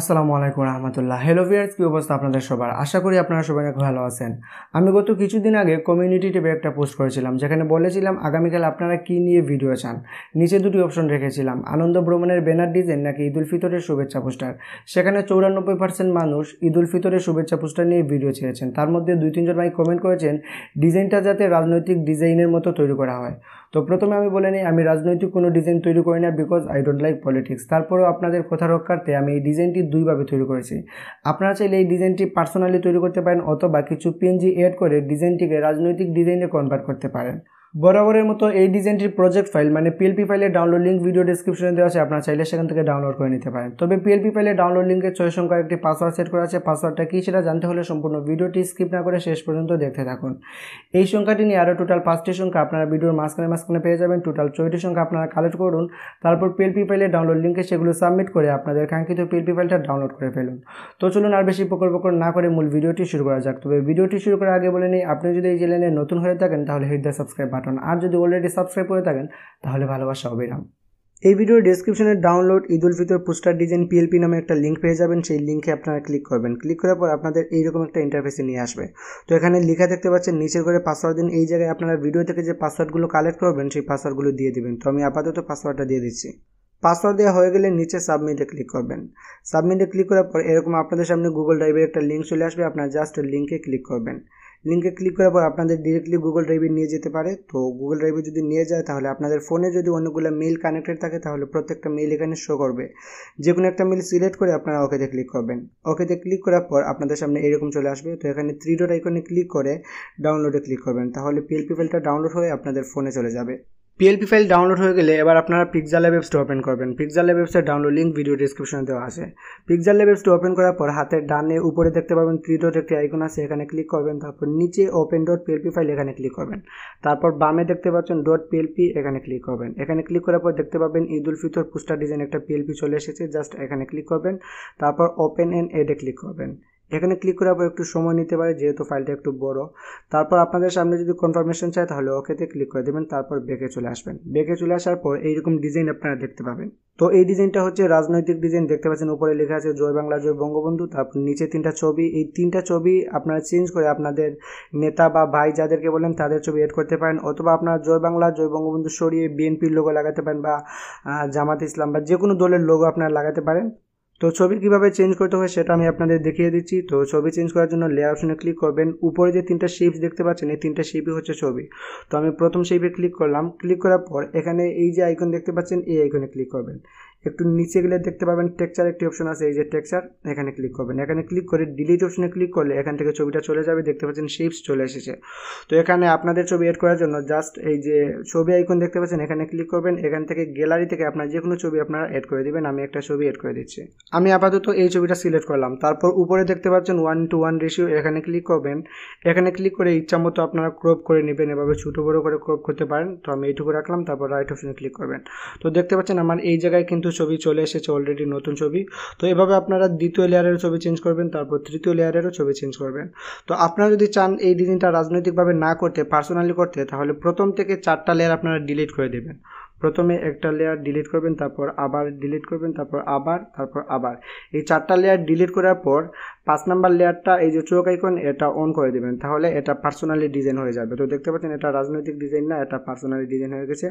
আসসালামু আলাইকুম রহমতুল্লাহ hello viewers কী অবস্থা আপনাদের সবার আশা করি আপনারা সবাই খুব ভালো আছেন আমি গত কিছুদিন আগে কমিউনিটি টেবে একটা পোস্ট করেছিলাম যেখানে বলেছিলাম আগামীকাল আপনারা কী নিয়ে ভিডিও চান নিচে দুটি অপশন রেখেছিলাম আনন্দ ভ্রমণের ব্যানার ডিজাইন নাকি ঈদুল ফিতরের শুভেচ্ছা পোস্টার সেখানে চৌরানব্বই পার্সেন্ট মানুষ ঈদুল ফিতরের শুভেচ্ছা পোস্টার নিয়ে ভিডিও চেয়েছেন তার মধ্যে দুই তিনজন ভাই কমেন্ট করেছেন ডিজাইনটা যাতে রাজনৈতিক ডিজাইনের মতো তৈরি করা হয় তো প্রথমে আমি বলে নিই আমি রাজনৈতিক কোনো ডিজাইন তৈরি করি না because I don't like politics তারপরেও আপনাদের কথা রক্ষার্থে আমি এই ডিজাইনটি দুইভাবে তৈরি করেছি আপনারা চাইলে এই ডিজাইনটি পার্সোনালি তৈরি করতে পারেন অথবা কিছু পিএনজি অ্যাড করে ডিজাইনটিকে রাজনৈতিক ডিজাইনে কনভার্ট করতে পারেন বরাবরের মতো এই ডিজাইনটির প্রজেক্ট ফাইল মানে পিএলপি ফাইলের ডাউনলোড লিঙ্ক ভিডিও ডিসক্রিপশনে দেওয়া আছে আপনার চাইলে সেখান থেকে ডাউনলোড করে নিতে পারেন তবে পিএলপি ফাইলের ডাউনলোড লিঙ্কে ছয় সংখ্যার একটি পাসওয়ার্ড সেট করা আছে পাসওয়ার্ডটা কী সেটা জানতে হলে সম্পূর্ণ ভিডিওটি স্কিপ না করে শেষ পর্যন্ত দেখতে থাকুন এই সংখ্যাটি নিয়ে আরও টোটাল পাঁচটি সংখ্যা আপনারা ভিডিওর মাঝখানে মাঝখানে পেয়ে যাবেন টোটাল ছয়টি সংখ্যা আপনারা কালেক্ট করুন তারপর পিএলপি ফাইলের ডাউনলোড লিঙ্কে সেগুলো সাবমিট করে আপনাদের কাঙ্ক্ষিত পিএলপি ফাইলটা ডাউনলোড করে ফেলুন তো চলুন আর বেশি প্রকল্প না করে মূল ভিডিওটি শুরু করা যাক তবে ভিডিওটি শুরু করার আগে বলে নিই আপনি যদি এই চ্যানেলে নতুন হয়ে থাকেন তাহলে হিট সাবস্ক্রাইব বাটন বাটন আর যদি অলরেডি সাবস্ক্রাইব করে থাকেন তাহলে ভালোবাসা অবিরাম এই ভিডিওর ডিসক্রিপশনে download Eid ul Fitr poster design PLP নামে একটা লিঙ্ক পেয়ে যাবেন সেই লিঙ্কে আপনারা ক্লিক করবেন ক্লিক করার পর আপনাদের এইরকম একটা ইন্টারফেসে নিয়ে আসবে তো এখানে লেখা দেখতে পাচ্ছেন নিচের করে পাসওয়ার্ড দিন এই জায়গায় আপনারা ভিডিও থেকে যে পাসওয়ার্ডগুলো কালেক্ট করবেন সেই পাসওয়ার্ডগুলো দিয়ে দেবেন তো আমি আপাতত পাসওয়ার্ডটা দিয়ে দিচ্ছি পাসওয়ার্ড দেওয়া হয়ে গেলে নিচে সাবমিটে ক্লিক করবেন সাবমিটে ক্লিক করার পর এরকম আপনাদের সামনে গুগল ড্রাইভের একটা লিঙ্ক চলে আসবে আপনারা জাস্ট লিঙ্কে ক্লিক করবেন লিঙ্কে ক্লিক করার পর আপনাদের ডিরেক্টলি গুগল ড্রাইভে নিয়ে যেতে পারে তো গুগল ড্রাইভে যদি নিয়ে যায় তাহলে আপনাদের ফোনে যদি অনেকগুলো মেইল কানেক্টেড থাকে তাহলে প্রত্যেকটা মেইল এখানে শো করবে যে কোনো একটা মেইল সিলেক্ট করে আপনারা ওকেতে ক্লিক করবেন ওকেতে ক্লিক করার পর আপনাদের সামনে এরকম চলে আসবে তো এখানে থ্রি ডট আইকনে ক্লিক করে ডাউনলোডে ক্লিক করবেন তাহলে পিএলপি ফাইলটা ডাউনলোড হয়ে আপনাদের ফোনে চলে যাবে পিএলপি ফাইল ডাউনলোড হয়ে গেলে এবার আপনারা পিকজার ল্যাব অ্যাপসটা ওপেন করবেন পিকজার ল্যাব অ্যাপসের ডাউনলোড লিঙ্ক ভিডিও ডিসক্রিপশনে দেওয়া আছে পিকজার ল্যাব অ্যাপসটা ওপেন করার পর হাতের ডানে উপরে দেখতে পাবেন থ্রি ডট একটি আইকন আছে এখানে ক্লিক করবেন তারপর নিচে ওপেন ডট পিএলপি ফাইল এখানে ক্লিক করবেন তারপর বামে দেখতে পাচ্ছেন ডট পিএলপি এখানে ক্লিক করবেন এখানে ক্লিক করার পর দেখতে পাবেন ঈদ উল ফিতর পোস্টার ডিজাইন একটা পিএলপি চলে এসেছে জাস্ট এখানে ক্লিক করবেন তারপর ওপেন অ্যান্ড এডে ক্লিক করবেন এখানে ক্লিক করে আবার একটু সময় নিতে পারে যেহেতু ফাইলটা একটু বড় তারপর আপনাদের সামনে যদি কনফার্মেশন চায় তাহলে ওকেতে ক্লিক করে দেবেন তারপর বেঁকে চলে আসবেন বেঁকে চলে আসার পর এইরকম ডিজাইন আপনারা দেখতে পাবেন তো এই ডিজাইনটা হচ্ছে রাজনৈতিক ডিজাইন দেখতে পাচ্ছেন উপরে লেখা আছে জয় বাংলা জয় বঙ্গবন্ধু তারপর নিচে তিনটা ছবি এই তিনটা ছবি আপনারা চেঞ্জ করে আপনাদের নেতা বা ভাই যাদেরকে বলেন তাদের ছবি এড করতে পারেন অথবা আপনারা জয় বাংলা জয় বঙ্গবন্ধু সরিয়ে বিএনপির লোগো লাগাতে পারেন বা জামাত ইসলাম বা যে কোনো দলের লোগো আপনারা লাগাতে পারেন তো ছবি কিভাবে চেঞ্জ করতে হয় সেটা আমি আপনাদের দেখিয়ে দিচ্ছি তো ছবি চেঞ্জ করার জন্য লেয়ার অপশনে ক্লিক করবেন উপরে যে তিনটা শেপস দেখতে পাচ্ছেন এই তিনটা শেপই হচ্ছে ছবি তো আমি প্রথম শেপে ক্লিক করলাম ক্লিক করার পর এখানে এই যে আইকন দেখতে পাচ্ছেন এই আইকনে ক্লিক করবেন একটু নিচে গেলে দেখতে পাবেন টেকচার একটি অপশন আছে এই যে টেকচার এখানে ক্লিক করবেন এখানে ক্লিক করে ডিলিট অপশনে ক্লিক করলে এখান থেকে ছবিটা চলে যাবে দেখতে পাচ্ছেন শেপস চলে এসেছে তো এখানে আপনাদের ছবি এড করার জন্য জাস্ট এই যে ছবি আইকন দেখতে পাচ্ছেন এখানে ক্লিক করবেন এখান থেকে গ্যালারি থেকে আপনার যে কোনো ছবি আপনারা এড করে দেবেন আমি একটা ছবি এড করে দিচ্ছি আমি আপাতত এই ছবিটা সিলেক্ট করলাম তারপর উপরে দেখতে পাচ্ছেন ওয়ান টু ওয়ান রেশিও এখানে ক্লিক করবেন এখানে ক্লিক করে ইচ্ছা মতো আপনারা ক্রপ করে নেবেন এভাবে ছোটো বড়ো করে ক্রপ করতে পারেন তো আমি এইটুকু রাখলাম তারপর রাইট অপশনে ক্লিক করবেন তো দেখতে পাচ্ছেন আমার এই জায়গায় কিন্তু ছবি চলে এসেছে অলরেডি নতুন ছবি তো এভাবে আপনারা দ্বিতীয় লেয়ারেরও ছবি চেঞ্জ করবেন তারপর তৃতীয় লেয়ারেরও ছবি চেঞ্জ করবেন তো আপনারা যদি চান এই ডিজাইনটা রাজনৈতিকভাবে না করতে পার্সোনালি করতে তাহলে প্রথম থেকে চারটা লেয়ার আপনারা ডিলিট করে দেবেন প্রথমে একটা লেয়ার ডিলিট করবেন তারপর আবার ডিলিট করবেন তারপর আবার তারপর আবার এই চারটা লেয়ার ডিলিট করার পর পাঁচ নাম্বার লেয়ারটা এই যে চোখ আইকন এটা অন করে দেবেন তাহলে এটা পার্সোনালি ডিজাইন হয়ে যাবে তো দেখতে পাচ্ছেন এটা রাজনৈতিক ডিজাইন না এটা পার্সোনালি ডিজাইন হয়ে গেছে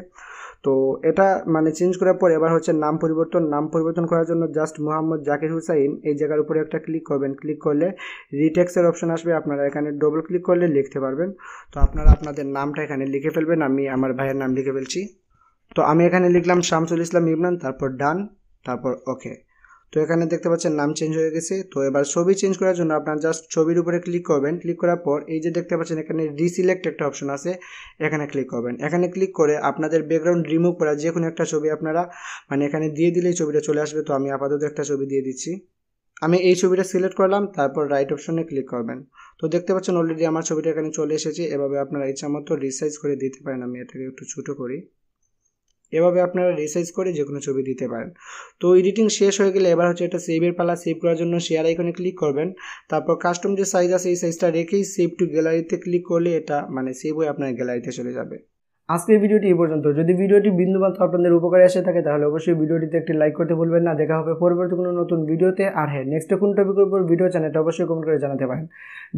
তো এটা মানে চেঞ্জ করার পর এবার হচ্ছে নাম পরিবর্তন নাম পরিবর্তন করার জন্য জাস্ট মোহাম্মদ জাকির হুসাইন এই জায়গার উপরে একটা ক্লিক করবেন ক্লিক করলে রিটেক্সের অপশন আসবে আপনারা এখানে ডবল ক্লিক করলে লিখতে পারবেন তো আপনারা আপনাদের নামটা এখানে লিখে ফেলবেন আমি আমার ভাইয়ের নাম লিখে ফেলছি তো আমি এখানে লিখলাম শামসুল ইসলাম ইমরান তারপর ডান তারপর ওকে তো এখানে দেখতে পাচ্ছেন নাম চেঞ্জ হয়ে গেছে তো এবার ছবি চেঞ্জ করার জন্য আপনার জাস্ট ছবির উপরে ক্লিক করবেন ক্লিক করার পর এই যে দেখতে পাচ্ছেন এখানে রিসিলেক্ট একটা অপশন আছে এখানে ক্লিক করবেন এখানে ক্লিক করে আপনাদের ব্যাকগ্রাউন্ড রিমুভ করা যে কোনো একটা ছবি আপনারা মানে এখানে দিয়ে দিলেই ছবিটা চলে আসবে তো আমি আপাতত একটা ছবি দিয়ে দিচ্ছি আমি এই ছবিটা সিলেক্ট করলাম তারপর রাইট অপশনে ক্লিক করবেন তো দেখতে পাচ্ছেন অলরেডি আমার ছবিটা এখানে চলে এসেছে এভাবে আপনারা ইচ্ছা মতো রিসাইজ করে দিতে পারেন আমি এটাকে একটু ছোটো করি এভাবে আপনারা রিসাইজ করে যে কোনো ছবি দিতে পারেন তো এডিটিং শেষ হয়ে গেলে এবার হচ্ছে এটা সেভের পালা সেভ করার জন্য শেয়ার আইকনে ক্লিক করবেন তারপর কাস্টম যে সাইজ আছে এই সাইজটা রেখেই সেভ টু গ্যালারিতে ক্লিক করলে এটা মানে সেভ হয়ে আপনার গ্যালারিতে চলে যাবে আজকের ভিডিওটি এই পর্যন্ত যদি ভিডিওটি বিন্দুমাত্র আপনাদের উপকারে এসে থাকে তাহলে অবশ্যই ভিডিওটিতে একটি লাইক করতে ভুলবেন না দেখা হবে পরবর্তী কোনো নতুন ভিডিওতে আর হ্যাঁ নেক্সট কোন টপিকের উপর ভিডিও চ্যানেলটা অবশ্যই কমেন্ট করে জানাতে পারেন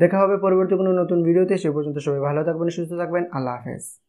দেখা হবে পরবর্তী কোনো নতুন ভিডিওতে সে পর্যন্ত সবাই ভালো থাকবেন সুস্থ থাকবেন আল্লাহ হাফেজ